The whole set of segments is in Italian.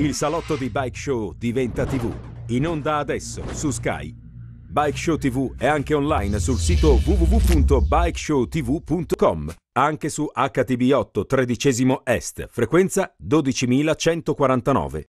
Il salotto di Bike Show diventa TV. In onda adesso su Sky. Bike Show TV è anche online sul sito www.bikeshowtv.com, anche su HTB8 13 Est, frequenza 12149.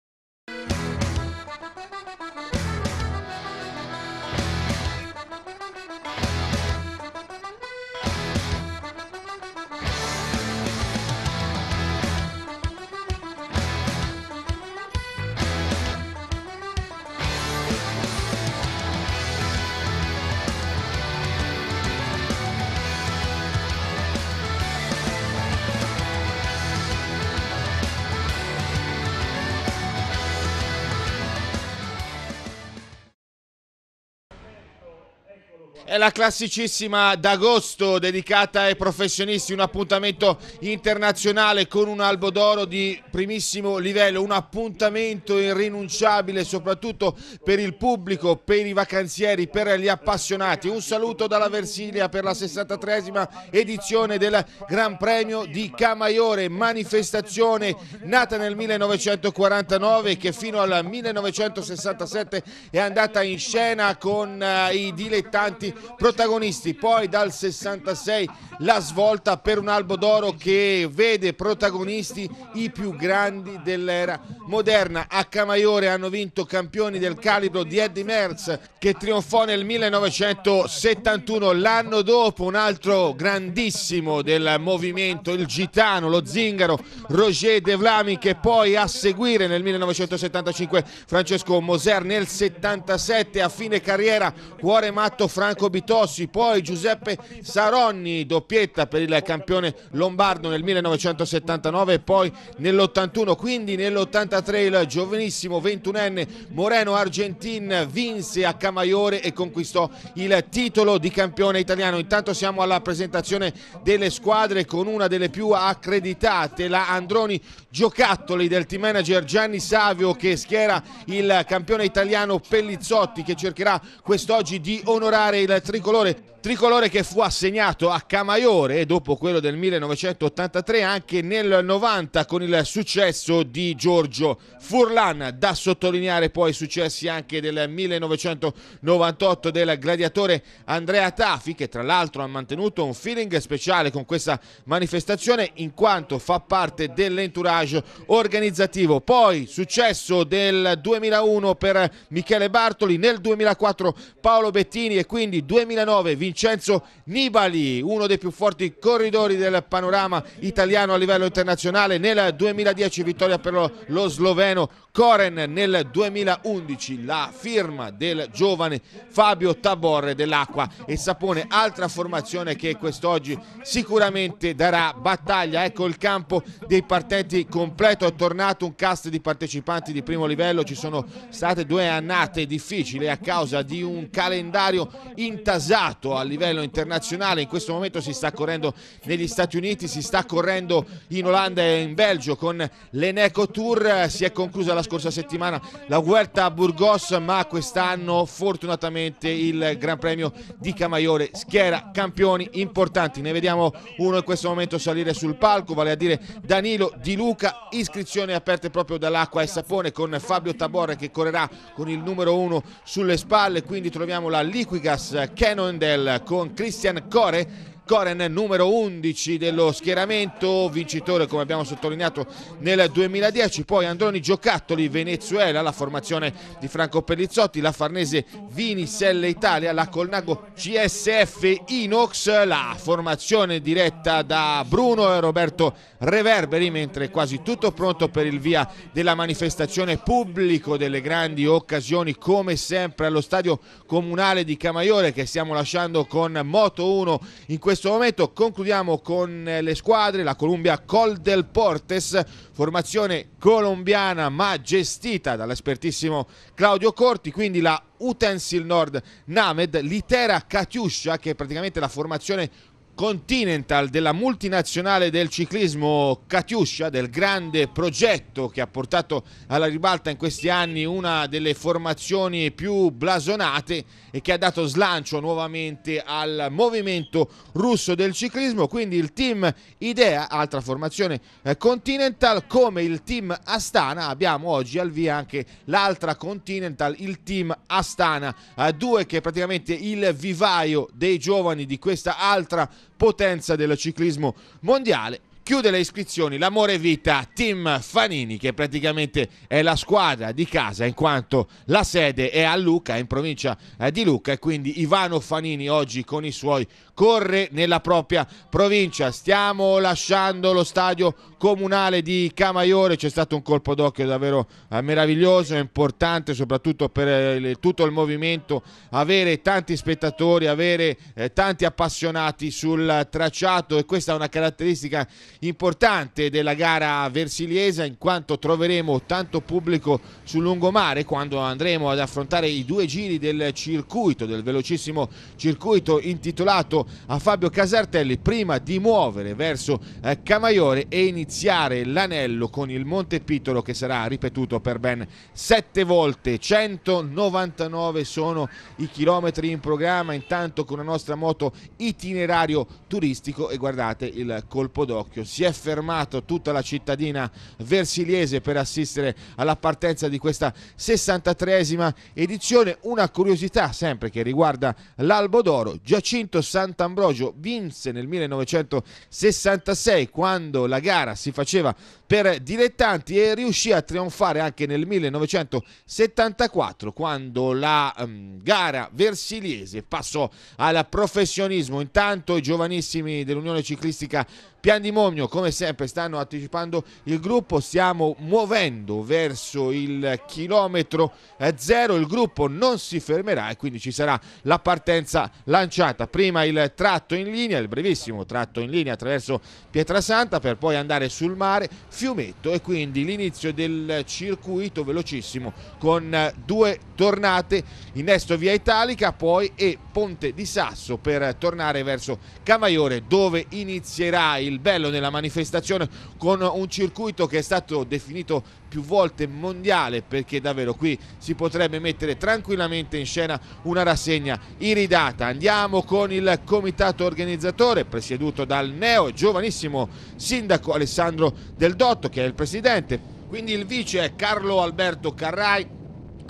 la classicissima d'agosto dedicata ai professionisti, un appuntamento internazionale con un albo d'oro di primissimo livello, un appuntamento irrinunciabile soprattutto per il pubblico, per i vacanzieri, per gli appassionati. Un saluto dalla Versilia per la 63esima edizione del Gran Premio di Camaiore, manifestazione nata nel 1949 che fino al 1967 è andata in scena con eh, i dilettanti protagonisti. Poi dal 66 la svolta per un Albo d'Oro che vede protagonisti i più grandi dell'era moderna. A Camaiore hanno vinto campioni del calibro di Eddie Merz che trionfò nel 1971. L'anno dopo un altro grandissimo del movimento, il gitano, lo zingaro, Roger De Vlami che poi a seguire nel 1975 Francesco Moser nel 77 a fine carriera cuore matto Franco Bianco Bitossi, poi Giuseppe Saronni, doppietta per il campione lombardo nel 1979 e poi nell'81, quindi nell'83 il giovanissimo 21enne Moreno Argentin vinse a Camaiore e conquistò il titolo di campione italiano. Intanto siamo alla presentazione delle squadre con una delle più accreditate, la Androni Giocattoli del team manager Gianni Savio che schiera il campione italiano Pellizzotti che cercherà quest'oggi di onorare il tricolore tricolore che fu assegnato a Camaiore dopo quello del 1983 anche nel 90 con il successo di Giorgio Furlan, da sottolineare poi i successi anche del 1998 del gladiatore Andrea Tafi che tra l'altro ha mantenuto un feeling speciale con questa manifestazione in quanto fa parte dell'entourage organizzativo. Poi successo del 2001 per Michele Bartoli, nel 2004 Paolo Bettini e quindi 2009 vince Vincenzo Nibali, uno dei più forti corridori del panorama italiano a livello internazionale. Nel 2010 vittoria per lo, lo sloveno Coren nel 2011 la firma del giovane Fabio Taborre dell'Acqua e Sapone, altra formazione che quest'oggi sicuramente darà battaglia. Ecco il campo dei partenti completo, è tornato un cast di partecipanti di primo livello, ci sono state due annate difficili a causa di un calendario intasato a livello internazionale, in questo momento si sta correndo negli Stati Uniti, si sta correndo in Olanda e in Belgio con l'Eneco Tour, si è conclusa la scorsa settimana la Vuelta a Burgos, ma quest'anno fortunatamente il Gran Premio di Camaiore schiera campioni importanti. Ne vediamo uno in questo momento salire sul palco, vale a dire Danilo Di Luca, iscrizioni aperte proprio dall'acqua e sapone con Fabio Taborre che correrà con il numero uno sulle spalle, quindi troviamo la Liquigas Cannondale con Christian Core Coren numero 11 dello schieramento, vincitore come abbiamo sottolineato nel 2010, poi Androni Giocattoli, Venezuela, la formazione di Franco Pellizzotti, la Farnese Vini, Selle Italia, la Colnago CSF Inox, la formazione diretta da Bruno e Roberto Reverberi, mentre quasi tutto pronto per il via della manifestazione pubblico delle grandi occasioni come sempre allo stadio comunale di Camaiore che stiamo lasciando con Moto 1 in questo questo momento concludiamo con eh, le squadre, la Columbia Col del Portes, formazione colombiana ma gestita dall'espertissimo Claudio Corti, quindi la Utensil Nord Named, l'Itera Katiuscia che è praticamente la formazione Continental della multinazionale del ciclismo Catiuscia, del grande progetto che ha portato alla ribalta in questi anni una delle formazioni più blasonate e che ha dato slancio nuovamente al movimento russo del ciclismo. Quindi il team Idea, altra formazione eh, Continental, come il team Astana, abbiamo oggi al via anche l'altra Continental, il team Astana, eh, due che è praticamente il vivaio dei giovani di questa altra formazione potenza del ciclismo mondiale chiude le iscrizioni l'amore vita Team Fanini che praticamente è la squadra di casa in quanto la sede è a Lucca in provincia eh, di Lucca e quindi Ivano Fanini oggi con i suoi corre nella propria provincia stiamo lasciando lo stadio comunale di Camaiore c'è stato un colpo d'occhio davvero eh, meraviglioso e importante soprattutto per eh, tutto il movimento avere tanti spettatori avere tanti appassionati sul tracciato e questa è una caratteristica importante della gara versiliesa in quanto troveremo tanto pubblico sul lungomare quando andremo ad affrontare i due giri del circuito, del velocissimo circuito intitolato a Fabio Casartelli prima di muovere verso eh, Camaiore e iniziare l'anello con il Monte Pitolo che sarà ripetuto per ben sette volte, 199 sono i chilometri in programma, intanto con la nostra moto itinerario turistico e guardate il colpo d'occhio si è fermato tutta la cittadina versiliese per assistere alla partenza di questa 63esima edizione. Una curiosità sempre che riguarda l'Albo d'Oro, Giacinto Sant'Ambrogio vinse nel 1966 quando la gara si faceva per dilettanti e riuscì a trionfare anche nel 1974 quando la um, gara versiliese passò al professionismo. Intanto i giovanissimi dell'Unione Ciclistica Pian di Momio, come sempre, stanno anticipando il gruppo. Stiamo muovendo verso il chilometro eh, zero. Il gruppo non si fermerà e quindi ci sarà la partenza lanciata. Prima il tratto in linea, il brevissimo tratto in linea attraverso Pietrasanta per poi andare sul mare, Fiumetto e quindi l'inizio del circuito velocissimo con eh, due tornate innesto via Italica poi e Ponte di Sasso per tornare verso Camaiore dove inizierà il il bello della manifestazione con un circuito che è stato definito più volte mondiale perché davvero qui si potrebbe mettere tranquillamente in scena una rassegna iridata. Andiamo con il comitato organizzatore presieduto dal neo giovanissimo sindaco Alessandro Del Dotto che è il presidente, quindi il vice è Carlo Alberto Carrai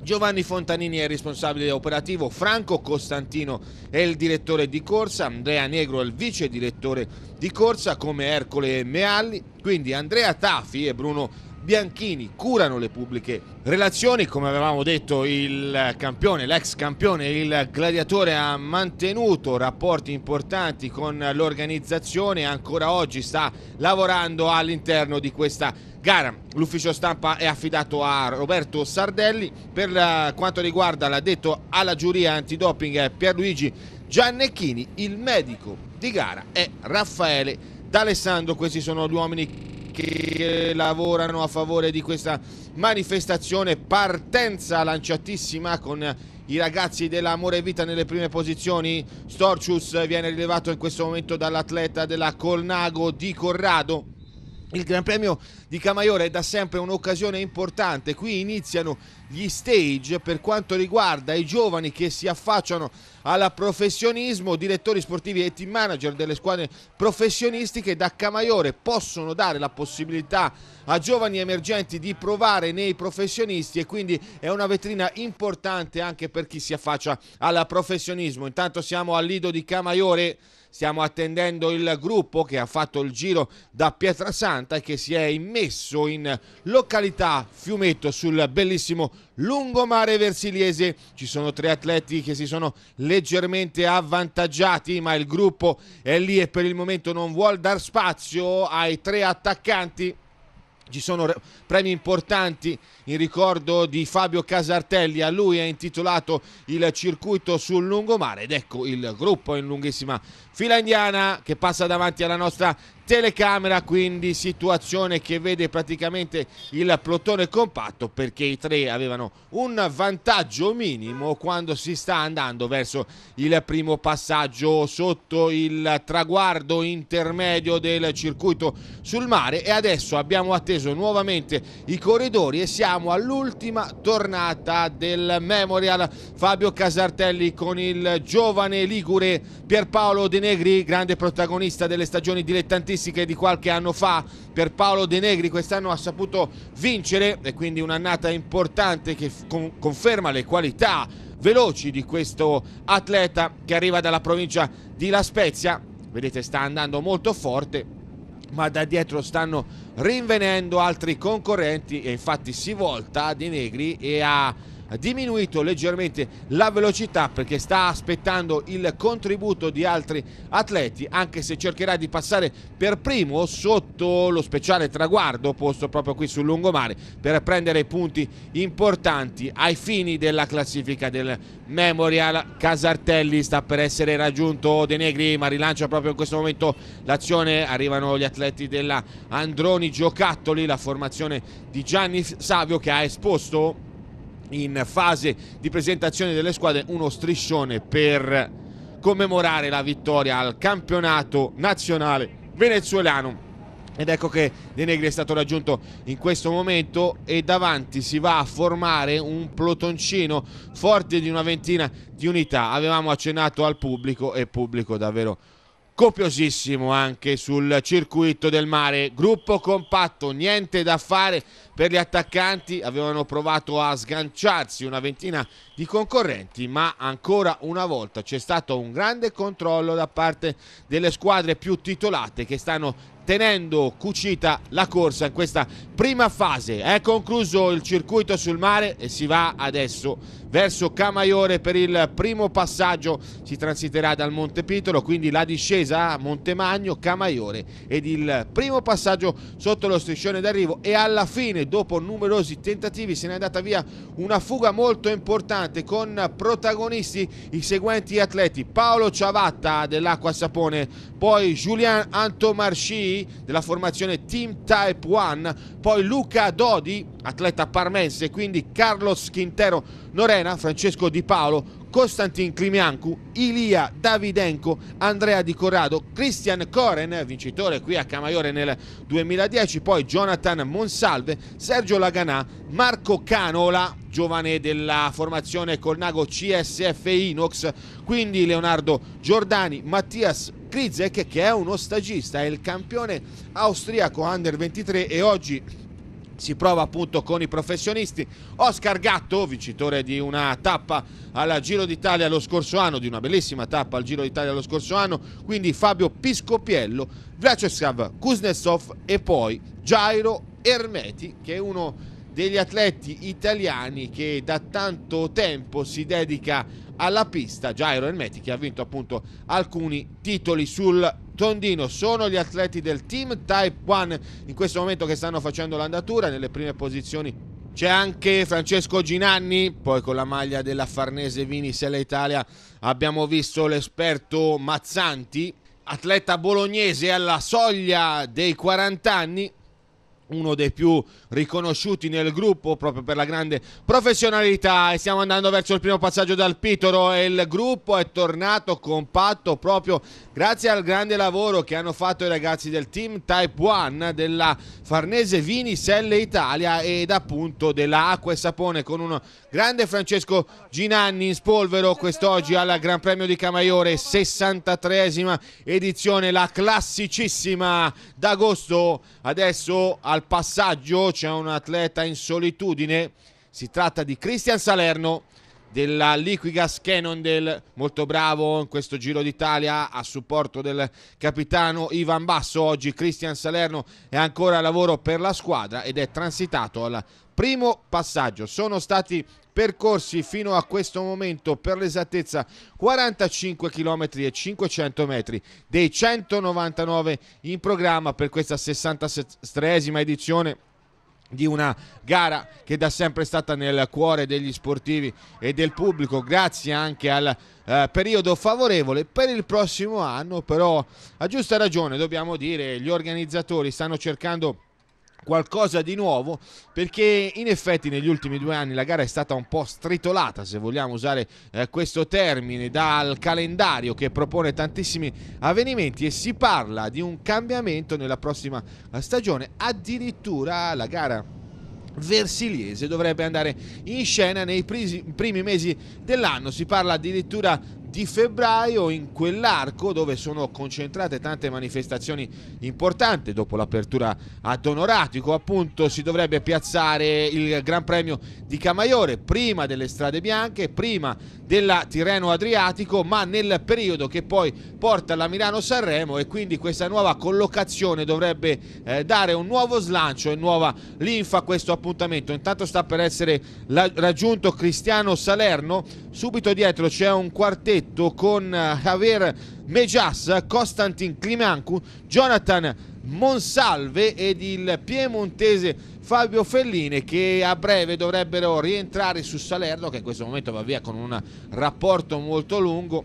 Giovanni Fontanini è il responsabile operativo, Franco Costantino è il direttore di corsa, Andrea Negro è il vice direttore di corsa come Ercole Mealli, quindi Andrea Tafi e Bruno Bianchini curano le pubbliche relazioni, come avevamo detto il campione, l'ex campione, il gladiatore ha mantenuto rapporti importanti con l'organizzazione, e ancora oggi sta lavorando all'interno di questa gara. L'ufficio stampa è affidato a Roberto Sardelli. Per quanto riguarda l'addetto alla giuria antidoping eh, Pierluigi Giannecchini, il medico di gara è Raffaele D'Alessandro. Questi sono gli uomini che eh, lavorano a favore di questa manifestazione. Partenza lanciatissima con i ragazzi dell'Amore e Vita nelle prime posizioni. Storcius viene rilevato in questo momento dall'atleta della Colnago di Corrado. Il Gran Premio di Camaiore è da sempre un'occasione importante, qui iniziano gli stage per quanto riguarda i giovani che si affacciano al professionismo, direttori sportivi e team manager delle squadre professionistiche da Camaiore possono dare la possibilità a giovani emergenti di provare nei professionisti e quindi è una vetrina importante anche per chi si affaccia al professionismo. Intanto siamo al Lido di Camaiore. Stiamo attendendo il gruppo che ha fatto il giro da Pietrasanta e che si è immesso in località Fiumetto sul bellissimo lungomare versiliese. Ci sono tre atleti che si sono leggermente avvantaggiati, ma il gruppo è lì e per il momento non vuole dar spazio ai tre attaccanti ci sono premi importanti in ricordo di Fabio Casartelli, a lui è intitolato il circuito sul lungomare ed ecco il gruppo in lunghissima fila indiana che passa davanti alla nostra telecamera, quindi situazione che vede praticamente il plotone compatto perché i tre avevano un vantaggio minimo quando si sta andando verso il primo passaggio sotto il traguardo intermedio del circuito sul mare e adesso abbiamo atteso nuovamente i corridori e siamo all'ultima tornata del Memorial Fabio Casartelli con il giovane ligure Pierpaolo De Negri, grande protagonista delle stagioni dilettantistiche classifiche di qualche anno fa per Paolo De Negri quest'anno ha saputo vincere e quindi un'annata importante che conferma le qualità veloci di questo atleta che arriva dalla provincia di La Spezia vedete sta andando molto forte ma da dietro stanno rinvenendo altri concorrenti e infatti si volta De Negri e ha diminuito leggermente la velocità perché sta aspettando il contributo di altri atleti, anche se cercherà di passare per primo sotto lo speciale traguardo posto proprio qui sul lungomare per prendere punti importanti ai fini della classifica del Memorial Casartelli sta per essere raggiunto De Negri ma rilancia proprio in questo momento l'azione arrivano gli atleti della Androni Giocattoli la formazione di Gianni Savio che ha esposto in fase di presentazione delle squadre uno striscione per commemorare la vittoria al campionato nazionale venezuelano ed ecco che De Negri è stato raggiunto in questo momento e davanti si va a formare un plotoncino forte di una ventina di unità. Avevamo accennato al pubblico e pubblico davvero copiosissimo anche sul circuito del mare. Gruppo compatto, niente da fare per gli attaccanti. Avevano provato a sganciarsi una ventina di concorrenti, ma ancora una volta c'è stato un grande controllo da parte delle squadre più titolate che stanno tenendo cucita la corsa in questa prima fase. È concluso il circuito sul mare e si va adesso verso Camaiore per il primo passaggio. Si transiterà dal Monte Pitolo quindi la discesa a Montemagno, Camaiore ed il primo passaggio sotto lo striscione d'arrivo e alla fine, dopo numerosi tentativi, se ne è andata via una fuga molto importante con protagonisti i seguenti atleti. Paolo Ciavatta dell'Acqua Sapone, poi Julian Antomarci della formazione Team Type 1, poi Luca Dodi, atleta parmense, quindi Carlos Quintero Noretti Serena, Francesco Di Paolo, Costantin Klimiancu, Ilia Davidenko, Andrea Di Corrado, Christian Koren, vincitore qui a Camaiore nel 2010, poi Jonathan Monsalve, Sergio Laganà, Marco Canola, giovane della formazione Colnago CSF Inox, quindi Leonardo Giordani, Mattias Krizek che è uno stagista, è il campione austriaco under 23 e oggi si prova appunto con i professionisti. Oscar Gatto, vincitore di una tappa al Giro d'Italia lo scorso anno, di una bellissima tappa al Giro d'Italia lo scorso anno, quindi Fabio Piscopiello, Vlaceslav Kuznetsov e poi Jairo Ermeti, che è uno degli atleti italiani che da tanto tempo si dedica alla pista, Jairo Ermeti che ha vinto appunto alcuni titoli sul Tondino sono gli atleti del team Type 1 in questo momento che stanno facendo l'andatura nelle prime posizioni c'è anche Francesco Ginanni, poi con la maglia della Farnese Vini Sella Italia abbiamo visto l'esperto Mazzanti, atleta bolognese alla soglia dei 40 anni, uno dei più riconosciuti nel gruppo proprio per la grande professionalità e stiamo andando verso il primo passaggio dal Pitoro e il gruppo è tornato compatto proprio grazie al grande lavoro che hanno fatto i ragazzi del team Type 1 della Farnese Vini Selle Italia ed appunto della Acqua e Sapone con un Grande Francesco Ginanni in spolvero quest'oggi al Gran Premio di Camaiore, 63esima edizione, la classicissima d'agosto. Adesso al passaggio c'è un atleta in solitudine, si tratta di Cristian Salerno della Liquigas Cannondale, molto bravo in questo Giro d'Italia a supporto del capitano Ivan Basso. Oggi Cristian Salerno è ancora a lavoro per la squadra ed è transitato al primo passaggio. Sono stati percorsi fino a questo momento per l'esattezza 45 km e 500 metri dei 199 in programma per questa 63esima edizione di una gara che da sempre è stata nel cuore degli sportivi e del pubblico grazie anche al eh, periodo favorevole per il prossimo anno però a giusta ragione dobbiamo dire gli organizzatori stanno cercando qualcosa di nuovo perché in effetti negli ultimi due anni la gara è stata un po' stritolata se vogliamo usare eh, questo termine dal calendario che propone tantissimi avvenimenti e si parla di un cambiamento nella prossima stagione addirittura la gara Versiliese dovrebbe andare in scena nei primi mesi dell'anno. Si parla addirittura di febbraio in quell'arco dove sono concentrate tante manifestazioni importanti dopo l'apertura ad Onoratico appunto si dovrebbe piazzare il Gran Premio di Camaiore prima delle strade bianche prima della Tirreno Adriatico ma nel periodo che poi porta la Milano Sanremo e quindi questa nuova collocazione dovrebbe eh, dare un nuovo slancio e nuova linfa a questo appuntamento intanto sta per essere raggiunto Cristiano Salerno subito dietro c'è un quartetto quartetto con eh, Javier Mejas, Costantin Klimanku, Jonathan Monsalve ed il piemontese Fabio Fellini che a breve dovrebbero rientrare su Salerno che in questo momento va via con un rapporto molto lungo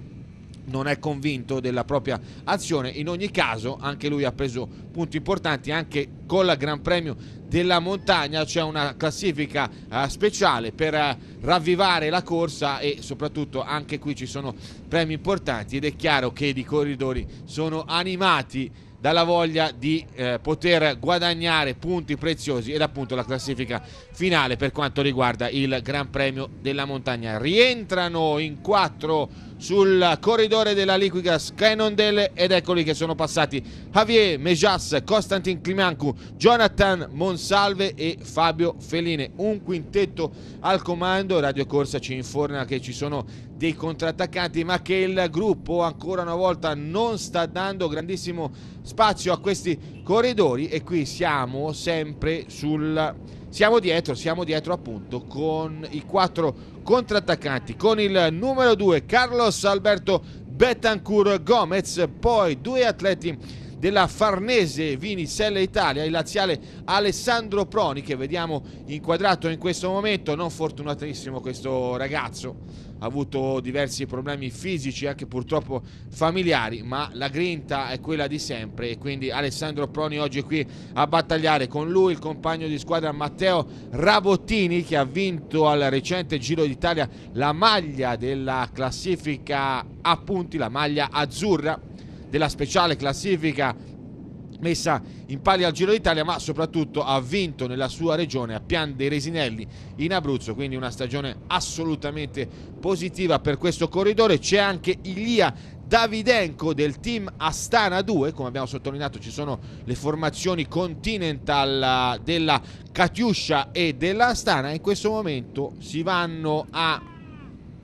non è convinto della propria azione. In ogni caso, anche lui ha preso punti importanti, anche con la Gran Premio della montagna c'è una classifica eh, speciale per eh, ravvivare la corsa e soprattutto anche qui ci sono premi importanti ed è chiaro che i corridori sono animati dalla voglia di eh, poter guadagnare punti preziosi ed appunto la classifica finale per quanto riguarda il Gran Premio della Montagna. Rientrano in quattro sul corridore della Liquigas Cannondale ed eccoli che sono passati Javier Mejas, Constantin Climancu, Jonathan Monsalve e Fabio Feline. Un quintetto al comando, Radio Corsa ci informa che ci sono dei contrattaccanti ma che il gruppo ancora una volta non sta dando grandissimo spazio a questi corridori e qui siamo sempre sul... Siamo dietro, siamo dietro appunto con i quattro contrattaccanti con il numero 2 Carlos Alberto Betancur Gomez, poi due atleti della Farnese Vinicella Italia, il laziale Alessandro Proni che vediamo inquadrato in questo momento, non fortunatissimo questo ragazzo ha avuto diversi problemi fisici, anche purtroppo familiari, ma la grinta è quella di sempre e quindi Alessandro Proni oggi è qui a battagliare con lui il compagno di squadra Matteo Rabottini che ha vinto al recente Giro d'Italia la maglia della classifica a punti, la maglia azzurra della speciale classifica messa in pari al Giro d'Italia, ma soprattutto ha vinto nella sua regione a Pian dei Resinelli in Abruzzo, quindi una stagione assolutamente positiva per questo corridore. C'è anche Ilia Davidenko del team Astana 2, come abbiamo sottolineato ci sono le formazioni Continental eh, della Katiuscia e della Astana, in questo momento si vanno a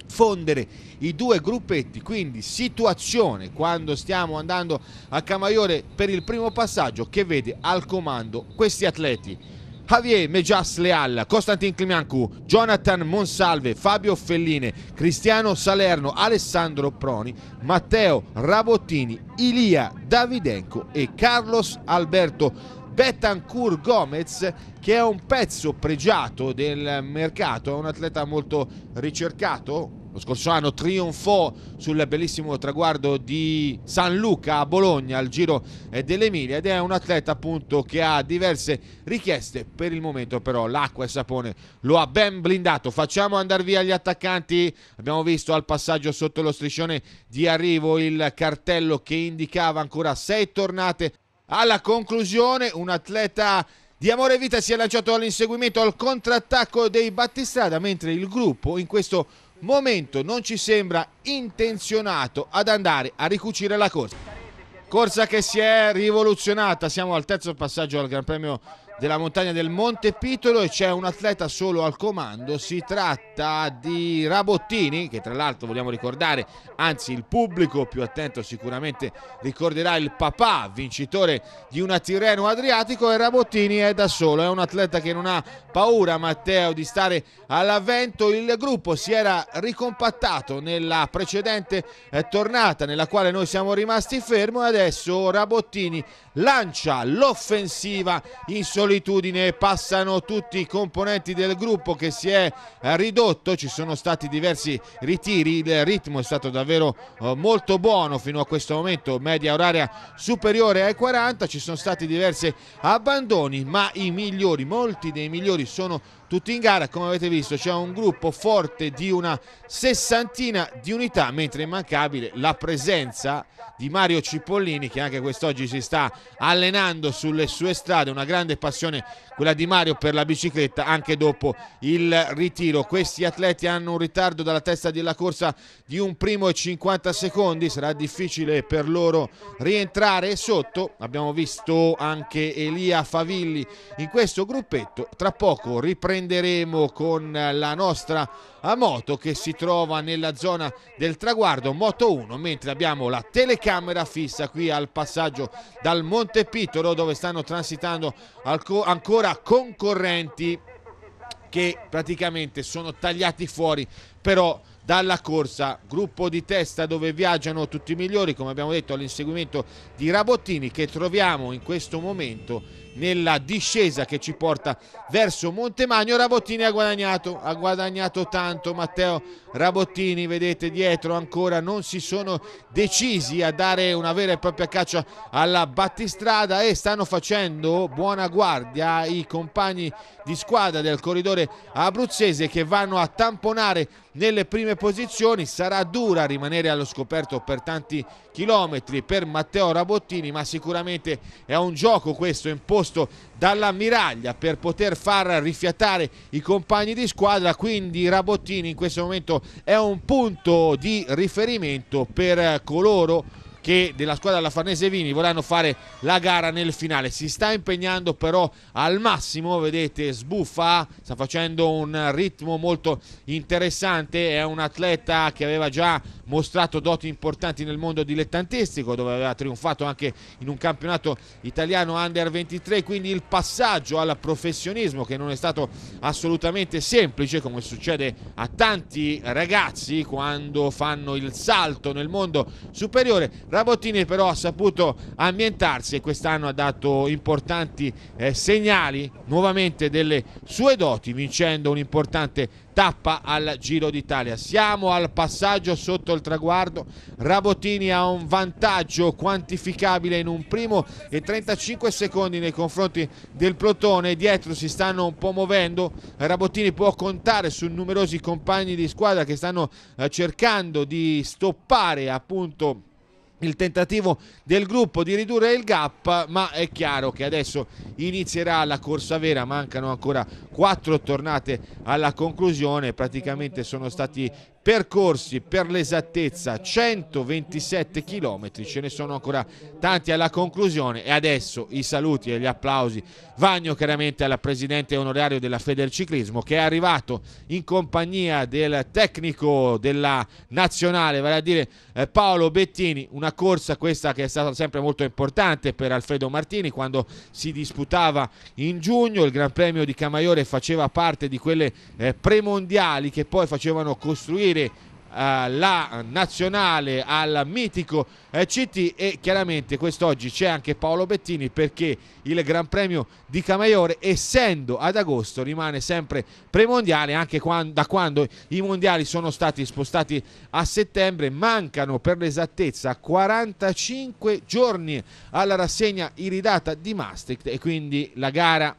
fondere i due gruppetti, quindi situazione quando stiamo andando a Camaiore per il primo passaggio che vede al comando questi atleti. Javier Mejas Leal, Costantin Climiancu, Jonathan Monsalve, Fabio Felline, Cristiano Salerno, Alessandro Proni, Matteo Rabottini, Ilia Davidenco e Carlos Alberto Betancourt Gomez che è un pezzo pregiato del mercato, è un atleta molto ricercato, lo scorso anno trionfò sul bellissimo traguardo di San Luca a Bologna al Giro eh, dell'Emilia ed è un atleta appunto che ha diverse richieste. Per il momento però l'acqua e sapone lo ha ben blindato. Facciamo andare via gli attaccanti. Abbiamo visto al passaggio sotto lo striscione di arrivo il cartello che indicava ancora sei tornate alla conclusione un atleta di Amore e Vita si è lanciato all'inseguimento al contrattacco dei Battistrada mentre il gruppo in questo momento non ci sembra intenzionato ad andare a ricucire la corsa. Corsa che si è rivoluzionata, siamo al terzo passaggio al Gran Premio della montagna del Monte Pitolo e c'è un atleta solo al comando, si tratta di Rabottini che tra l'altro vogliamo ricordare, anzi il pubblico più attento sicuramente ricorderà il papà vincitore di una Tirreno Adriatico e Rabottini è da solo, è un atleta che non ha paura Matteo di stare all'avvento, il gruppo si era ricompattato nella precedente eh, tornata nella quale noi siamo rimasti fermo e adesso Rabottini lancia l'offensiva in solito solitudine passano tutti i componenti del gruppo che si è eh, ridotto, ci sono stati diversi ritiri, il ritmo è stato davvero eh, molto buono fino a questo momento, media oraria superiore ai 40, ci sono stati diversi abbandoni, ma i migliori, molti dei migliori sono tutti in gara, come avete visto c'è un gruppo forte di una sessantina di unità, mentre è immancabile la presenza di Mario Cipollini che anche quest'oggi si sta allenando sulle sue strade, una grande passione quella di Mario per la bicicletta anche dopo il ritiro. Questi atleti hanno un ritardo dalla testa della corsa di un primo e 50 secondi, sarà difficile per loro rientrare sotto. Abbiamo visto anche Elia Favilli in questo gruppetto, tra poco riprenderà riprenderemo con la nostra moto che si trova nella zona del traguardo, moto 1, mentre abbiamo la telecamera fissa qui al passaggio dal Monte Pitoro dove stanno transitando ancora concorrenti che praticamente sono tagliati fuori però dalla corsa, gruppo di testa dove viaggiano tutti i migliori, come abbiamo detto all'inseguimento di Rabottini che troviamo in questo momento nella discesa che ci porta verso Montemagno. Rabottini ha guadagnato, ha guadagnato tanto Matteo Rabottini, vedete dietro ancora non si sono decisi a dare una vera e propria caccia alla battistrada e stanno facendo buona guardia i compagni di squadra del corridore abruzzese che vanno a tamponare nelle prime posizioni. Sarà dura rimanere allo scoperto per tanti chilometri per Matteo Rabottini, ma sicuramente è un gioco questo importante posto dall'ammiraglia per poter far rifiatare i compagni di squadra, quindi Rabottini in questo momento è un punto di riferimento per eh, coloro che della squadra della Farnese Vini vorranno fare la gara nel finale. Si sta impegnando però al massimo, vedete, sbuffa, sta facendo un ritmo molto interessante, è un atleta che aveva già mostrato doti importanti nel mondo dilettantistico, dove aveva trionfato anche in un campionato italiano under 23, quindi il passaggio al professionismo che non è stato assolutamente semplice, come succede a tanti ragazzi quando fanno il salto nel mondo superiore Rabottini però ha saputo ambientarsi e quest'anno ha dato importanti eh, segnali nuovamente delle sue doti vincendo un'importante tappa al Giro d'Italia. Siamo al passaggio sotto il traguardo, Rabottini ha un vantaggio quantificabile in un primo e 35 secondi nei confronti del plotone, dietro si stanno un po' muovendo, Rabottini può contare su numerosi compagni di squadra che stanno eh, cercando di stoppare appunto il tentativo del gruppo di ridurre il gap, ma è chiaro che adesso inizierà la corsa vera, mancano ancora quattro tornate alla conclusione, praticamente sono stati percorsi per l'esattezza 127 km, ce ne sono ancora tanti alla conclusione e adesso i saluti e gli applausi vanno chiaramente alla Presidente onorario della Feder Ciclismo che è arrivato in compagnia del tecnico della nazionale, vale a dire eh, Paolo Bettini, una corsa questa che è stata sempre molto importante per Alfredo Martini quando si disputava in giugno, il Gran Premio di Camaiore faceva parte di quelle eh, premondiali che poi facevano costruire vedere eh, la nazionale al mitico eh, CT e chiaramente quest'oggi c'è anche Paolo Bettini perché il Gran Premio di Camaiore essendo ad agosto rimane sempre premondiale anche da quando i mondiali sono stati spostati a settembre mancano per l'esattezza 45 giorni alla rassegna iridata di Maastricht e quindi la gara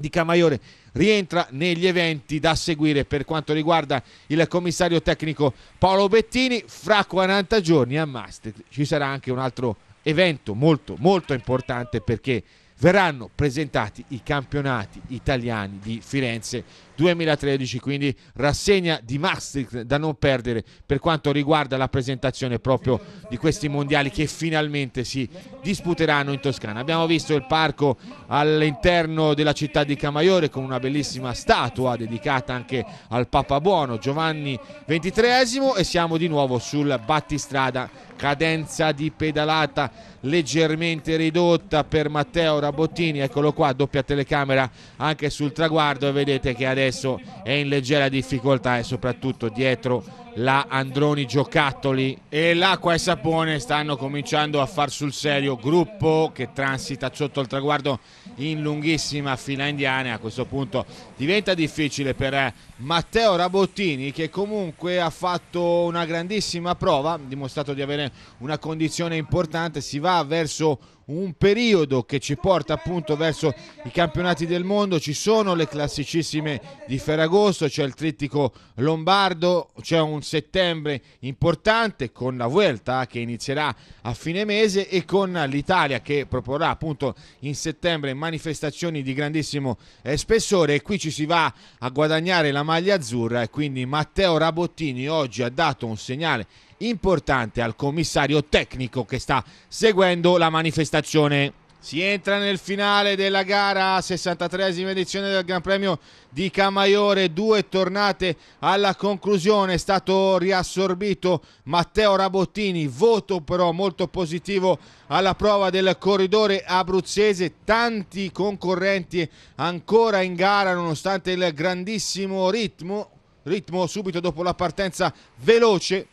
di Camaiore rientra negli eventi da seguire per quanto riguarda il commissario tecnico Paolo Bettini. Fra 40 giorni a Maastricht ci sarà anche un altro evento molto molto importante perché verranno presentati i campionati italiani di Firenze 2013, quindi rassegna di Maastricht da non perdere per quanto riguarda la presentazione proprio di questi mondiali che finalmente si disputeranno in Toscana. Abbiamo visto il parco all'interno della città di Camaiore con una bellissima statua dedicata anche al Papa Buono Giovanni XXIII e siamo di nuovo sul battistrada cadenza di pedalata leggermente ridotta per Matteo Rabottini, eccolo qua, doppia telecamera anche sul traguardo e vedete che adesso adesso è in leggera difficoltà e soprattutto dietro la Androni Giocattoli e l'acqua e sapone stanno cominciando a far sul serio gruppo che transita sotto il traguardo in lunghissima fila indiana a questo punto diventa difficile per Matteo Rabottini che comunque ha fatto una grandissima prova dimostrato di avere una condizione importante si va verso un periodo che ci porta appunto verso i campionati del mondo, ci sono le classicissime di Ferragosto, c'è il trittico lombardo, c'è un settembre importante con la Vuelta che inizierà a fine mese e con l'Italia che proporrà appunto in settembre manifestazioni di grandissimo spessore e qui ci si va a guadagnare la maglia azzurra e quindi Matteo Rabottini oggi ha dato un segnale importante al commissario tecnico che sta seguendo la manifestazione. Si entra nel finale della gara, 63esima edizione del Gran Premio di Camaiore, due tornate alla conclusione, è stato riassorbito Matteo Rabottini, voto però molto positivo alla prova del corridore abruzzese, tanti concorrenti ancora in gara nonostante il grandissimo ritmo, ritmo subito dopo la partenza veloce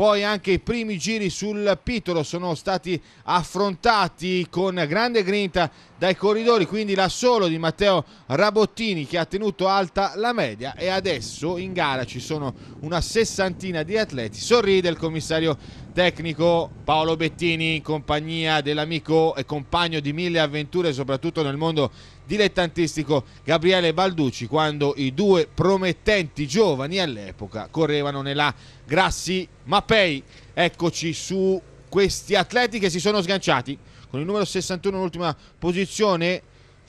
poi anche i primi giri sul Pitolo sono stati affrontati con grande grinta dai corridori, quindi la solo di Matteo Rabottini che ha tenuto alta la media e adesso in gara ci sono una sessantina di atleti. Sorride il commissario tecnico Paolo Bettini in compagnia dell'amico e compagno di mille avventure soprattutto nel mondo dilettantistico Gabriele Balducci quando i due promettenti giovani all'epoca correvano nella Grassi Mapei. Eccoci su questi atleti che si sono sganciati con il numero 61 in ultima posizione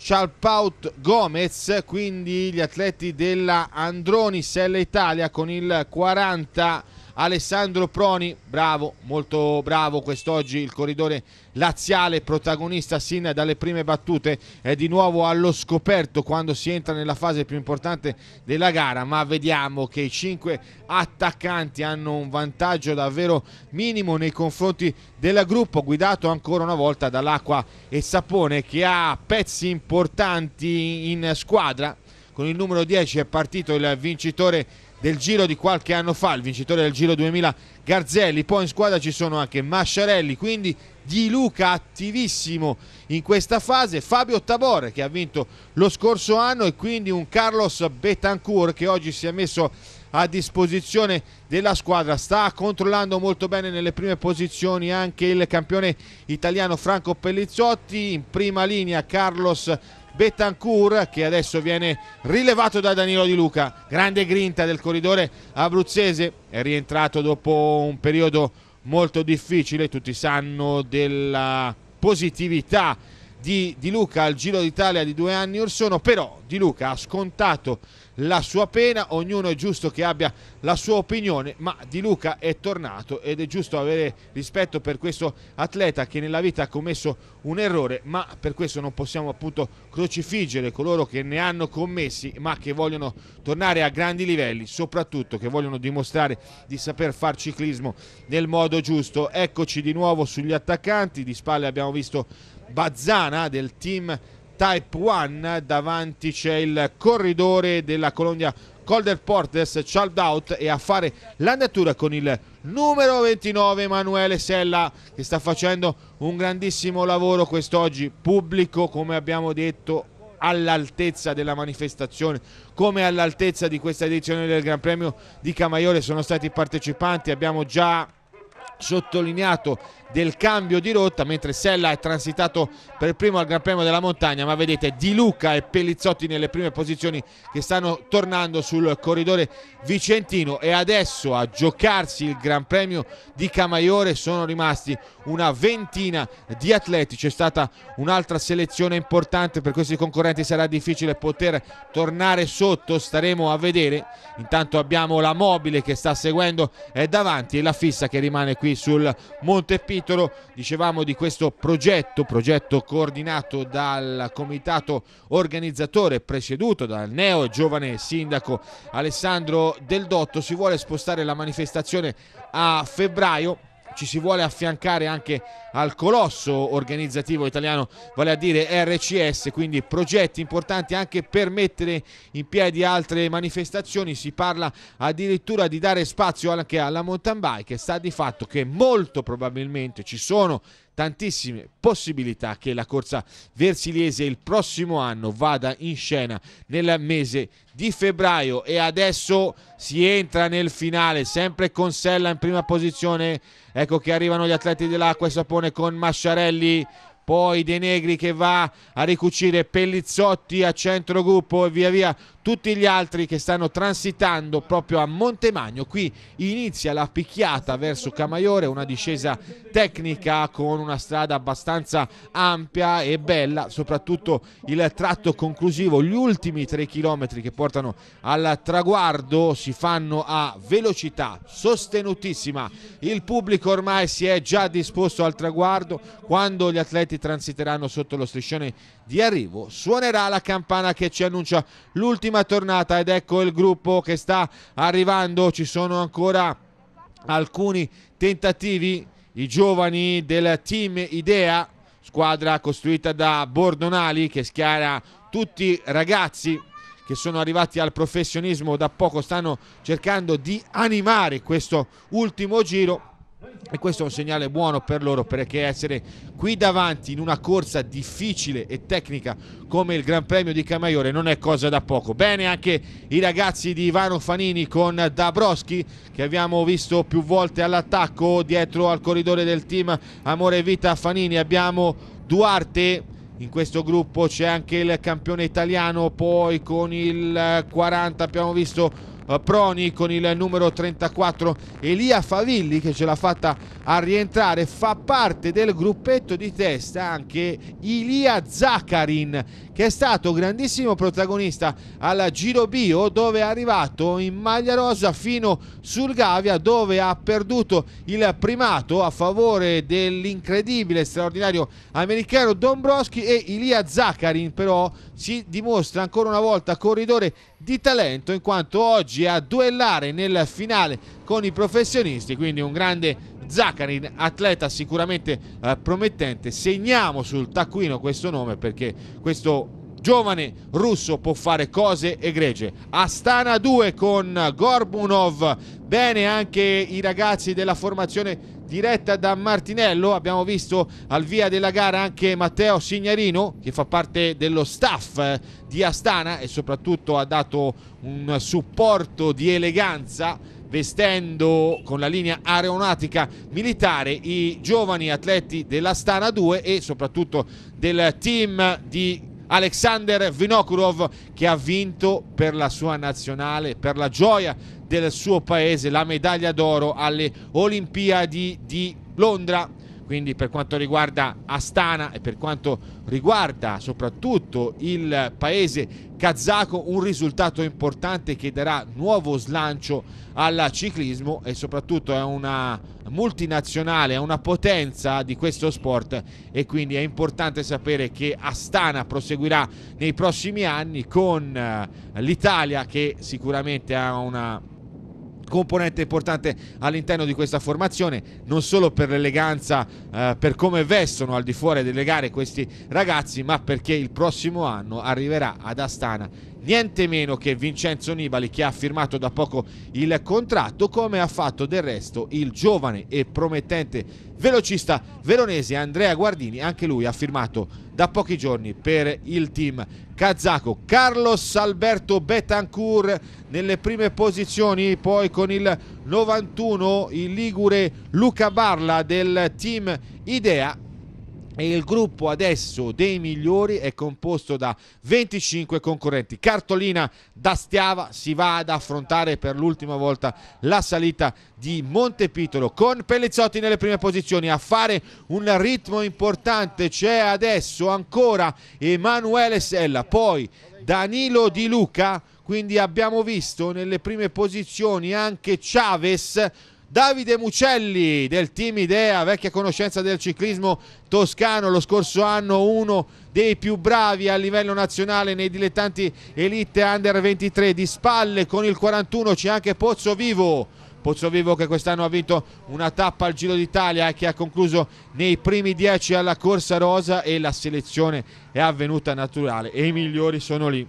Chalpaut Gomez, quindi gli atleti della Androni Sella Italia con il 40 Alessandro Proni, bravo, molto bravo quest'oggi il corridore laziale, protagonista sin dalle prime battute, è di nuovo allo scoperto quando si entra nella fase più importante della gara, ma vediamo che i cinque attaccanti hanno un vantaggio davvero minimo nei confronti del gruppo guidato ancora una volta dall'acqua e sapone che ha pezzi importanti in squadra. Con il numero 10 è partito il vincitore del Giro di qualche anno fa, il vincitore del Giro 2000 Garzelli, poi in squadra ci sono anche Masciarelli, quindi Di Luca attivissimo in questa fase, Fabio Tabor che ha vinto lo scorso anno e quindi un Carlos Betancourt che oggi si è messo a disposizione della squadra. Sta controllando molto bene nelle prime posizioni anche il campione italiano Franco Pellizzotti. In prima linea Carlos Betancourt Betancourt che adesso viene rilevato da Danilo Di Luca, grande grinta del corridore abruzzese, è rientrato dopo un periodo molto difficile, tutti sanno della positività di Di Luca al Giro d'Italia di due anni or sono, però Di Luca ha scontato la sua pena, ognuno è giusto che abbia la sua opinione, ma Di Luca è tornato ed è giusto avere rispetto per questo atleta che nella vita ha commesso un errore, ma per questo non possiamo appunto crocifiggere coloro che ne hanno commessi, ma che vogliono tornare a grandi livelli, soprattutto che vogliono dimostrare di saper far ciclismo nel modo giusto. Eccoci di nuovo sugli attaccanti, di spalle abbiamo visto Bazzana del team Type 1 davanti c'è il corridore della Colonia Colder Portes Child Out e a fare l'andatura con il numero 29 Emanuele Sella che sta facendo un grandissimo lavoro quest'oggi pubblico come abbiamo detto all'altezza della manifestazione come all'altezza di questa edizione del Gran Premio di Camaiore sono stati partecipanti abbiamo già sottolineato del cambio di rotta mentre Sella è transitato per primo al Gran Premio della Montagna ma vedete Di Luca e Pellizzotti nelle prime posizioni che stanno tornando sul corridore vicentino e adesso a giocarsi il Gran Premio di Camaiore sono rimasti una ventina di atleti c'è stata un'altra selezione importante per questi concorrenti sarà difficile poter tornare sotto staremo a vedere intanto abbiamo la mobile che sta seguendo è davanti e la fissa che rimane qui sul Monte Pizzo titolo, dicevamo, di questo progetto, progetto coordinato dal comitato organizzatore presieduto dal neo giovane sindaco Alessandro Del Dotto, si vuole spostare la manifestazione a febbraio ci si vuole affiancare anche al colosso organizzativo italiano, vale a dire RCS, quindi progetti importanti anche per mettere in piedi altre manifestazioni, si parla addirittura di dare spazio anche alla mountain bike, sta di fatto che molto probabilmente ci sono tantissime possibilità che la corsa versiliese il prossimo anno vada in scena nel mese di febbraio e adesso si entra nel finale sempre con Sella in prima posizione ecco che arrivano gli atleti dell'acqua e sapone con Masciarelli poi De Negri che va a ricucire Pellizzotti a centro gruppo e via via tutti gli altri che stanno transitando proprio a Montemagno. Qui inizia la picchiata verso Camaiore, una discesa tecnica con una strada abbastanza ampia e bella, soprattutto il tratto conclusivo, gli ultimi tre chilometri che portano al traguardo si fanno a velocità sostenutissima. Il pubblico ormai si è già disposto al traguardo quando gli atleti transiteranno sotto lo striscione di arrivo suonerà la campana che ci annuncia l'ultima tornata ed ecco il gruppo che sta arrivando, ci sono ancora alcuni tentativi, i giovani del team Idea, squadra costruita da Bordonali che schiara tutti i ragazzi che sono arrivati al professionismo da poco, stanno cercando di animare questo ultimo giro e questo è un segnale buono per loro perché essere qui davanti in una corsa difficile e tecnica come il Gran Premio di Camaiore non è cosa da poco. Bene anche i ragazzi di Ivano Fanini con Dabroschi che abbiamo visto più volte all'attacco dietro al corridore del team Amore e Vita Fanini. Abbiamo Duarte in questo gruppo c'è anche il campione italiano, poi con il 40 abbiamo visto eh, Proni con il numero 34 Elia Favilli che ce l'ha fatta a rientrare fa parte del gruppetto di testa anche Ilia Zakarin che è stato grandissimo protagonista alla Giro Bio dove è arrivato in maglia rosa fino sul Gavia dove ha perduto il primato a favore dell'incredibile straordinario americano Dombrowski e Ilia Zakarin però si dimostra ancora una volta corridore di talento in quanto oggi a duellare nel finale con i professionisti, quindi un grande Zaccarin, atleta sicuramente eh, promettente. Segniamo sul taccuino questo nome perché questo giovane russo può fare cose egregie. Astana 2 con Gorbunov, bene anche i ragazzi della formazione diretta da Martinello. Abbiamo visto al via della gara anche Matteo Signarino che fa parte dello staff di Astana e soprattutto ha dato un supporto di eleganza vestendo con la linea aeronautica militare i giovani atleti dell'Astana 2 e soprattutto del team di Alexander Vinokurov che ha vinto per la sua nazionale, per la gioia del suo paese la medaglia d'oro alle Olimpiadi di Londra. Quindi per quanto riguarda Astana e per quanto riguarda soprattutto il paese kazako, un risultato importante che darà nuovo slancio al ciclismo e soprattutto è una multinazionale, è una potenza di questo sport e quindi è importante sapere che Astana proseguirà nei prossimi anni con eh, l'Italia che sicuramente ha una componente importante all'interno di questa formazione, non solo per l'eleganza, eh, per come vestono al di fuori delle gare questi ragazzi, ma perché il prossimo anno arriverà ad Astana niente meno che Vincenzo Nibali che ha firmato da poco il contratto come ha fatto del resto il giovane e promettente velocista veronese Andrea Guardini, anche lui ha firmato da pochi giorni per il team kazako. Carlos Alberto Betancourt nelle prime posizioni, poi con il 91 il ligure Luca Barla del team Idea e il gruppo adesso dei migliori è composto da 25 concorrenti. Cartolina da Stiava si va ad affrontare per l'ultima volta la salita di Montepitolo con Pellizzotti nelle prime posizioni a fare un ritmo importante. C'è adesso ancora Emanuele Sella, poi Danilo Di Luca. Quindi abbiamo visto nelle prime posizioni anche Chavez Davide Mucelli del team Idea, vecchia conoscenza del ciclismo toscano, lo scorso anno uno dei più bravi a livello nazionale nei dilettanti Elite Under 23 di spalle con il 41 c'è anche Pozzo Vivo. Pozzo Vivo che quest'anno ha vinto una tappa al Giro d'Italia e che ha concluso nei primi dieci alla Corsa Rosa e la selezione è avvenuta naturale e i migliori sono lì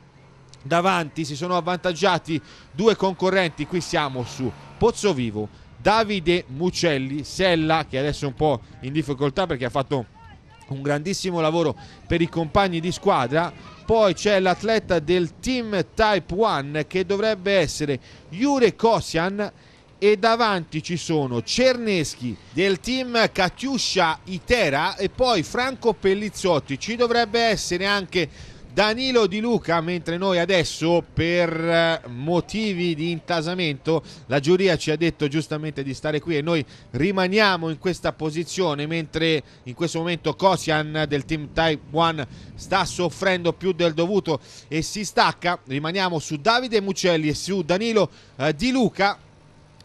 davanti si sono avvantaggiati due concorrenti qui siamo su Pozzo Vivo Davide Mucelli Sella che adesso è un po' in difficoltà perché ha fatto un grandissimo lavoro per i compagni di squadra poi c'è l'atleta del team Type 1 che dovrebbe essere Jure Kosian e davanti ci sono Cerneschi del team Catiuscia Itera e poi Franco Pellizzotti. Ci dovrebbe essere anche Danilo Di Luca, mentre noi adesso per eh, motivi di intasamento la giuria ci ha detto giustamente di stare qui e noi rimaniamo in questa posizione mentre in questo momento Kosian del team Taiwan sta soffrendo più del dovuto e si stacca, rimaniamo su Davide Mucelli e su Danilo eh, Di Luca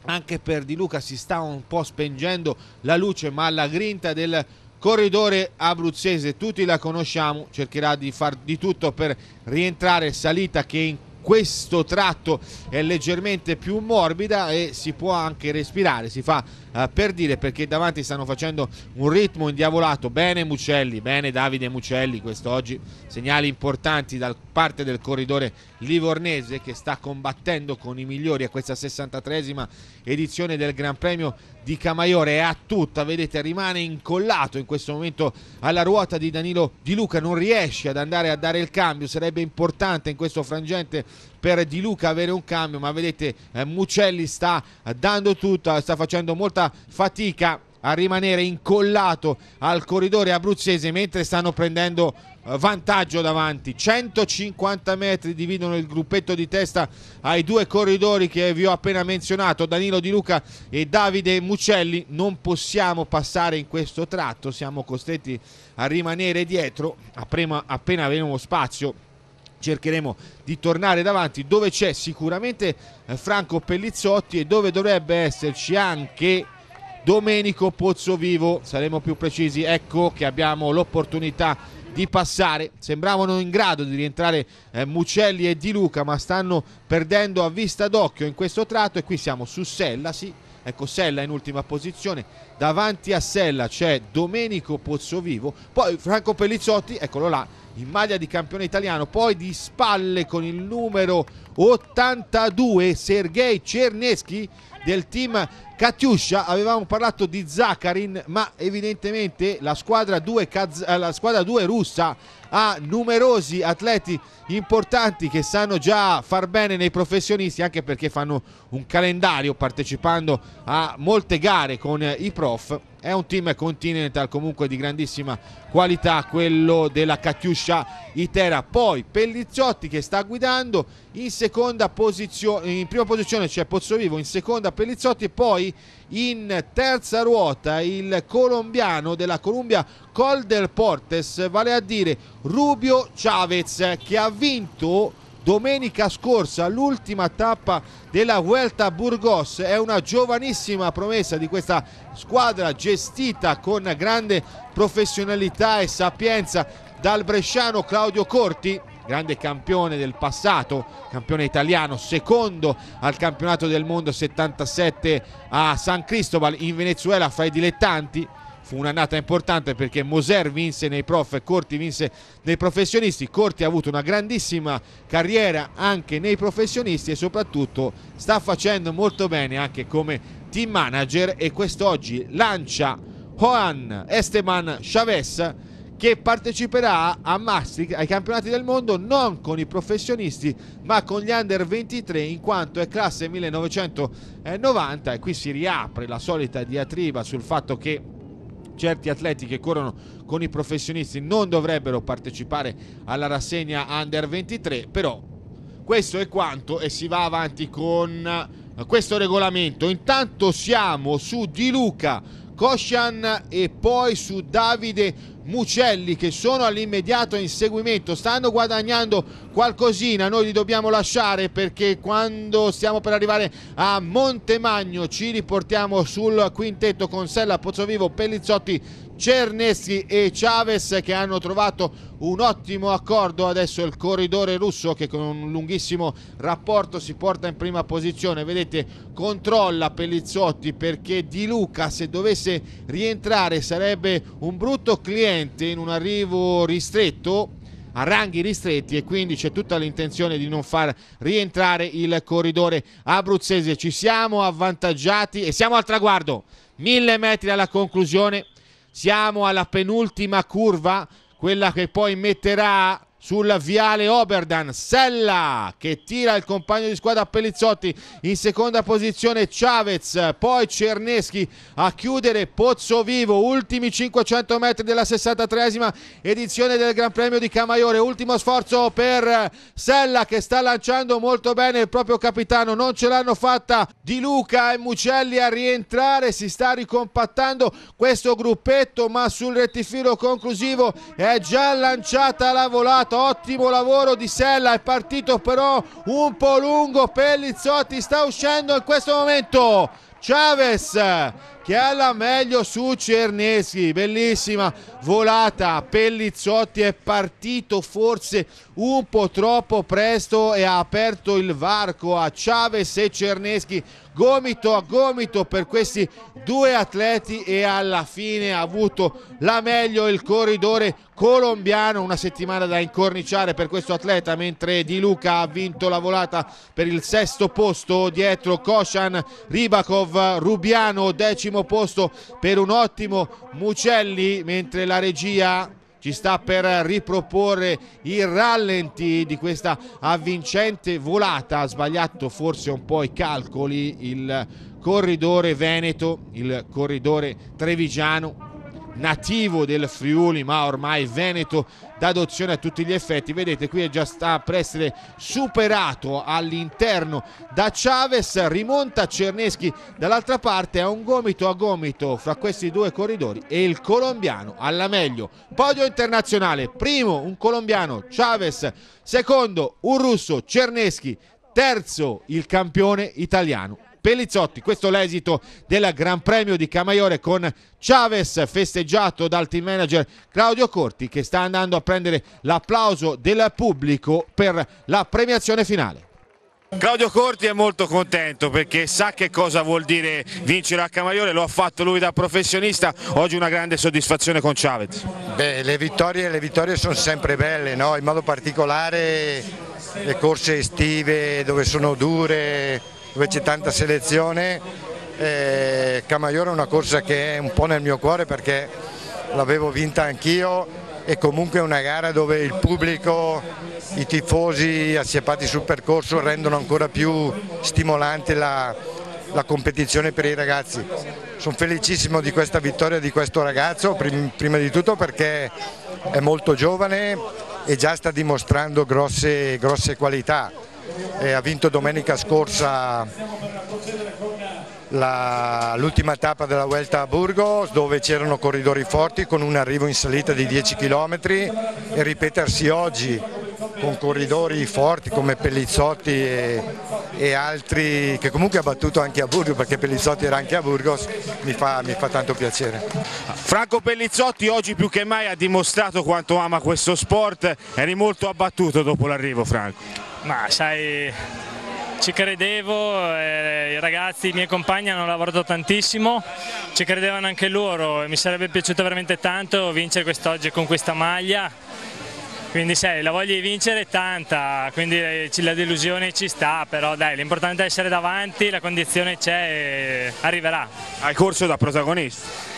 anche per Di Luca si sta un po' spengendo la luce ma la grinta del corridore abruzzese, tutti la conosciamo, cercherà di far di tutto per rientrare salita che in questo tratto è leggermente più morbida e si può anche respirare, si fa eh, per dire perché davanti stanno facendo un ritmo indiavolato, bene Mucelli, bene Davide Mucelli quest'oggi, segnali importanti da parte del corridore livornese che sta combattendo con i migliori a questa 63esima edizione del Gran Premio di Camaiore è a tutta, vedete rimane incollato in questo momento alla ruota di Danilo Di Luca, non riesce ad andare a dare il cambio, sarebbe importante in questo frangente per Di Luca avere un cambio, ma vedete eh, Mucelli sta dando tutto, sta facendo molta fatica a rimanere incollato al corridore abruzzese mentre stanno prendendo eh, vantaggio davanti 150 metri dividono il gruppetto di testa ai due corridori che vi ho appena menzionato Danilo Di Luca e Davide Mucelli non possiamo passare in questo tratto siamo costretti a rimanere dietro appena, appena avremo spazio cercheremo di tornare davanti dove c'è sicuramente eh, Franco Pellizzotti e dove dovrebbe esserci anche Domenico Pozzovivo, saremo più precisi, ecco che abbiamo l'opportunità di passare. Sembravano in grado di rientrare eh, Mucelli e Di Luca, ma stanno perdendo a vista d'occhio in questo tratto e qui siamo su Sella, sì. Ecco Sella in ultima posizione, davanti a Sella c'è Domenico Pozzovivo, poi Franco Pellizzotti, eccolo là, in maglia di campione italiano, poi di spalle con il numero 82 Sergei Cerneschi del team Katiuscia, avevamo parlato di Zakarin, ma evidentemente la squadra 2, Kaz- eh, russa ha numerosi atleti importanti che sanno già far bene nei professionisti, anche perché fanno un calendario partecipando a molte gare con i prof. È un team continental comunque di grandissima qualità, quello della Katiuscia Itera. Poi Pellizzotti che sta guidando in, seconda posizione, in prima posizione c'è Pozzovivo, in seconda Pellizzotti e poi in terza ruota il colombiano della Columbia Colder Portes, vale a dire Rubio Chavez che ha vinto domenica scorsa l'ultima tappa della Vuelta Burgos è una giovanissima promessa di questa squadra gestita con grande professionalità e sapienza dal bresciano Claudio Corti grande campione del passato, campione italiano, secondo al campionato del mondo 77 a San Cristobal in Venezuela fra i dilettanti. Fu un'annata importante perché Moser vinse nei prof e Corti vinse nei professionisti. Corti ha avuto una grandissima carriera anche nei professionisti e soprattutto sta facendo molto bene anche come team manager e quest'oggi lancia Juan Esteban Chavez che parteciperà a Maastricht ai campionati del mondo non con i professionisti ma con gli under 23 in quanto è classe 1990 e qui si riapre la solita diatriba sul fatto che certi atleti che corrono con i professionisti non dovrebbero partecipare alla rassegna under 23 però questo è quanto e si va avanti con eh, questo regolamento intanto siamo su Di Luca Koscian e poi su Davide Mucelli che sono all'immediato inseguimento, stanno guadagnando qualcosina, noi li dobbiamo lasciare perché quando stiamo per arrivare a Montemagno ci riportiamo sul quintetto con Sella, Pozzovivo, Pellizzotti, Cerneschi e Chavez che hanno trovato un ottimo accordo adesso il corridore russo che con un lunghissimo rapporto si porta in prima posizione vedete controlla Pellizzotti perché Di Luca se dovesse rientrare sarebbe un brutto cliente in un arrivo ristretto a ranghi ristretti e quindi c'è tutta l'intenzione di non far rientrare il corridore abruzzese. Ci siamo avvantaggiati e siamo al traguardo. Mille metri alla conclusione, siamo alla penultima curva, quella che poi metterà sul viale Oberdan, Sella che tira il compagno di squadra Pellizzotti in seconda posizione Chavez, poi Cerneschi a chiudere Pozzo Vivo. ultimi 500 metri della 63esima edizione del Gran Premio di Camaiore, ultimo sforzo per Sella che sta lanciando molto bene il proprio capitano, non ce l'hanno fatta Di Luca e Mucelli a rientrare, si sta ricompattando questo gruppetto ma sul rettifilo conclusivo è già lanciata la volata ottimo lavoro di Sella, è partito però un po' lungo Pellizzotti, sta uscendo in questo momento Chavez che ha la meglio su Cerneschi, bellissima volata, Pellizzotti è partito forse un po' troppo presto e ha aperto il varco a Chavez e Cerneschi gomito a gomito per questi due atleti e alla fine ha avuto la meglio il corridore colombiano, una settimana da incorniciare per questo atleta mentre Di Luca ha vinto la volata per il sesto posto dietro Koshan, Ribakov, Rubiano decimo primo posto per un ottimo Mucelli, mentre la regia ci sta per riproporre il rallenti di questa avvincente volata, ha sbagliato forse un po' i calcoli il corridore veneto, il corridore trevigiano nativo del Friuli ma ormai veneto d'adozione a tutti gli effetti vedete qui è già sta per essere superato all'interno da Chavez rimonta Cerneschi dall'altra parte a un gomito a gomito fra questi due corridori e il colombiano alla meglio podio internazionale primo un colombiano Chavez secondo un russo Cerneschi terzo il campione italiano Pelizzotti. Questo è l'esito del Gran Premio di Camaiore con Chavez festeggiato dal team manager Claudio Corti che sta andando a prendere l'applauso del pubblico per la premiazione finale. Claudio Corti è molto contento perché sa che cosa vuol dire vincere a Camaiore, lo ha fatto lui da professionista, oggi una grande soddisfazione con Chavez. Beh, le vittorie, le vittorie sono sempre belle, no? in modo particolare le corse estive dove sono dure, dove c'è tanta selezione. E eh, Camaiore è una corsa che è un po' nel mio cuore perché l'avevo vinta anch'io e comunque è una gara dove il pubblico, i tifosi assiepati sul percorso rendono ancora più stimolante la, la competizione per i ragazzi. Sono felicissimo di questa vittoria di questo ragazzo, prim prima di tutto perché è molto giovane e già sta dimostrando grosse, grosse qualità eh, ha vinto domenica scorsa l'ultima tappa della Vuelta a Burgos dove c'erano corridori forti con un arrivo in salita di 10 km e ripetersi oggi con corridori forti come Pellizzotti e, e altri che comunque ha battuto anche a Burgos perché Pellizzotti era anche a Burgos mi fa, mi fa tanto piacere. Franco Pellizzotti oggi più che mai ha dimostrato quanto ama questo sport, eri molto abbattuto dopo l'arrivo Franco. Ma sai, ci credevo, eh, i ragazzi, i miei compagni hanno lavorato tantissimo, ci credevano anche loro e mi sarebbe piaciuto veramente tanto vincere quest'oggi con questa maglia. Quindi sai, la voglia di vincere è tanta, quindi eh, la delusione ci sta, però dai, l'importante è essere davanti, la condizione c'è e arriverà. Hai corso da protagonista?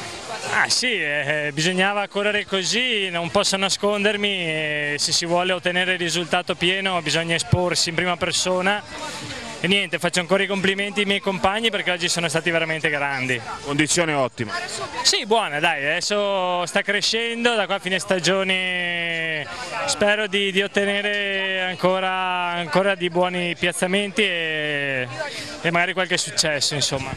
Ah sì, eh, bisognava correre così, non posso nascondermi, eh, se si vuole ottenere il risultato pieno bisogna esporsi in prima persona e niente, faccio ancora i complimenti ai miei compagni perché oggi sono stati veramente grandi. Condizione ottima. Sì, buona, dai, adesso sta crescendo, da qua a fine stagione spero di, di ottenere ancora, ancora, di buoni piazzamenti e, e magari qualche successo, insomma.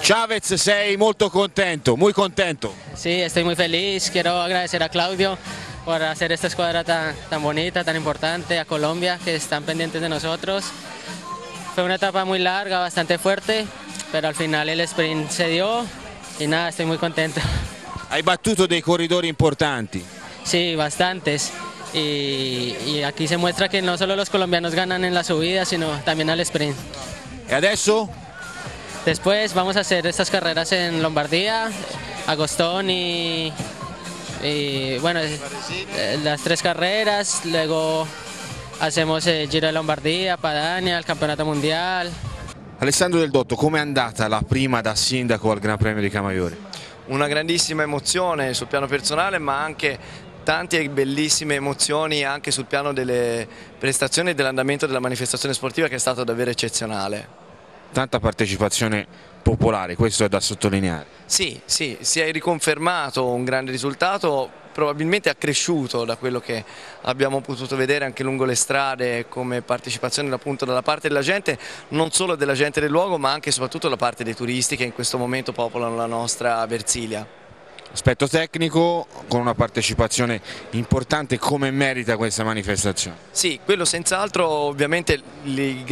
Chávez, sei molto contento, molto contento. Sí, estoy muy feliz, quiero agradecer a Claudio per essere questa squadra tan, tan bonita, tan importante, a Colombia, che están pendientes di noi. Fue una etapa muy larga, bastante fuerte, pero al final el sprint se dio y nada, estoy muy contento. hay battuto de corredores importantes? Sí, bastantes. Y, aquí se muestra que no solo los colombianos ganan en la subida, sino también al sprint. ¿Y e adesso? Después vamos a hacer estas carreras en Lombardía, Agostón y, y bueno, eh, las tres carreras, luego hacemos eh, el Giro de Lombardía, Padania, el Campeonato Mundial. Alessandro Del Dotto, com'è andata la prima da sindaco al Gran Premio di Camaiore? Una grandissima emozione sul piano personale ma anche tante bellissime emozioni anche sul piano delle prestazioni e dell'andamento della manifestazione sportiva che è stato davvero eccezionale. Tanta partecipazione popolare, questo è da sottolineare. Sì, sì, si è riconfermato un grande risultato probabilmente accresciuto da quello che abbiamo potuto vedere anche lungo le strade come partecipazione appunto dalla parte della gente, non solo della gente del luogo ma anche e soprattutto da parte dei turisti che in questo momento popolano la nostra Versilia aspetto tecnico con una partecipazione importante come merita questa manifestazione. Sì, quello senz'altro ovviamente i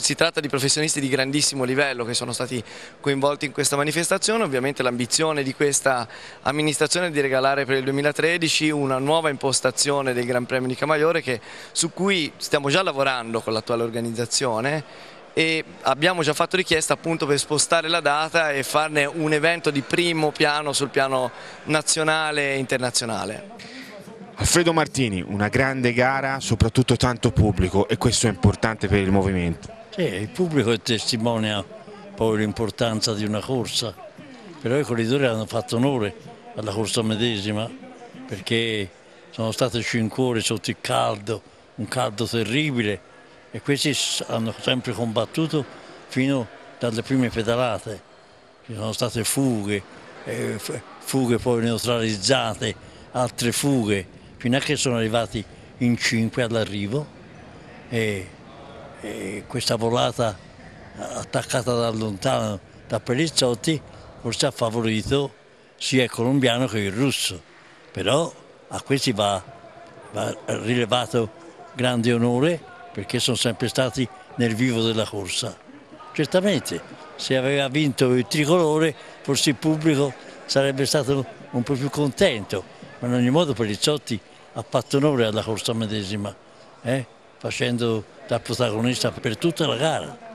si tratta di professionisti di grandissimo livello che sono stati coinvolti in questa manifestazione, ovviamente l'ambizione di questa amministrazione è di regalare per il 2013 una nuova impostazione del Gran Premio di Camaiore che, su cui stiamo già lavorando con l'attuale organizzazione e abbiamo già fatto richiesta appunto per spostare la data e farne un evento di primo piano sul piano nazionale e internazionale. Alfredo Martini, una grande gara, soprattutto tanto pubblico e questo è importante per il movimento. Sì, il pubblico è testimonia poi l'importanza di una corsa, però i corridori hanno fatto onore alla corsa medesima perché sono state 5 ore sotto il caldo, un caldo terribile e questi hanno sempre combattuto fino dalle prime pedalate, ci sono state fughe, eh, fughe poi neutralizzate, altre fughe fino a che sono arrivati in cinque all'arrivo e, e, questa volata attaccata da lontano da Pelizzotti forse ha favorito sia il colombiano che il russo, però a questi va, va rilevato grande onore perché sono sempre stati nel vivo della corsa. Certamente se aveva vinto il tricolore forse il pubblico sarebbe stato un po' più contento, ma in ogni modo Pelizzotti ha fatto onore alla corsa medesima, eh? facendo da protagonista per tutta la gara.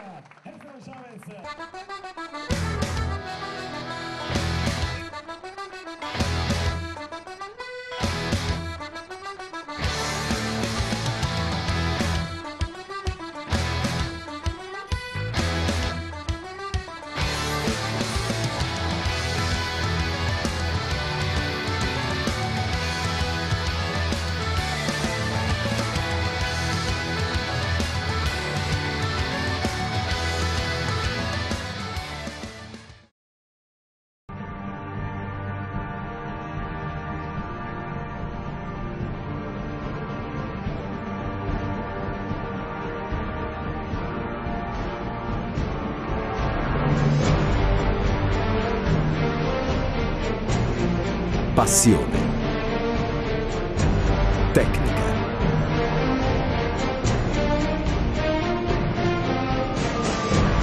Passione. Tecnica.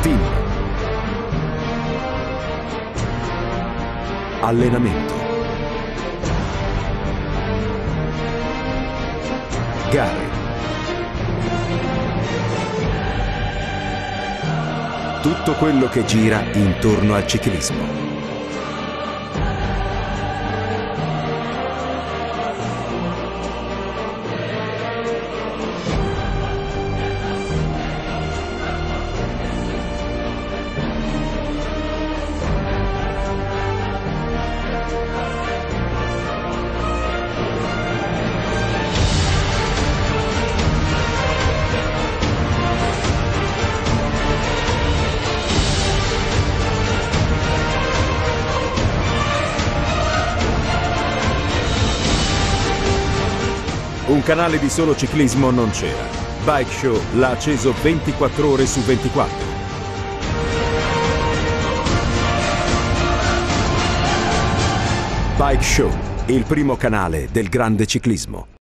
Team. Allenamento. Gare. Tutto quello che gira intorno al ciclismo. un canale di solo ciclismo non c'era. Bike Show l'ha acceso 24 ore su 24. Bike Show, il primo canale del grande ciclismo.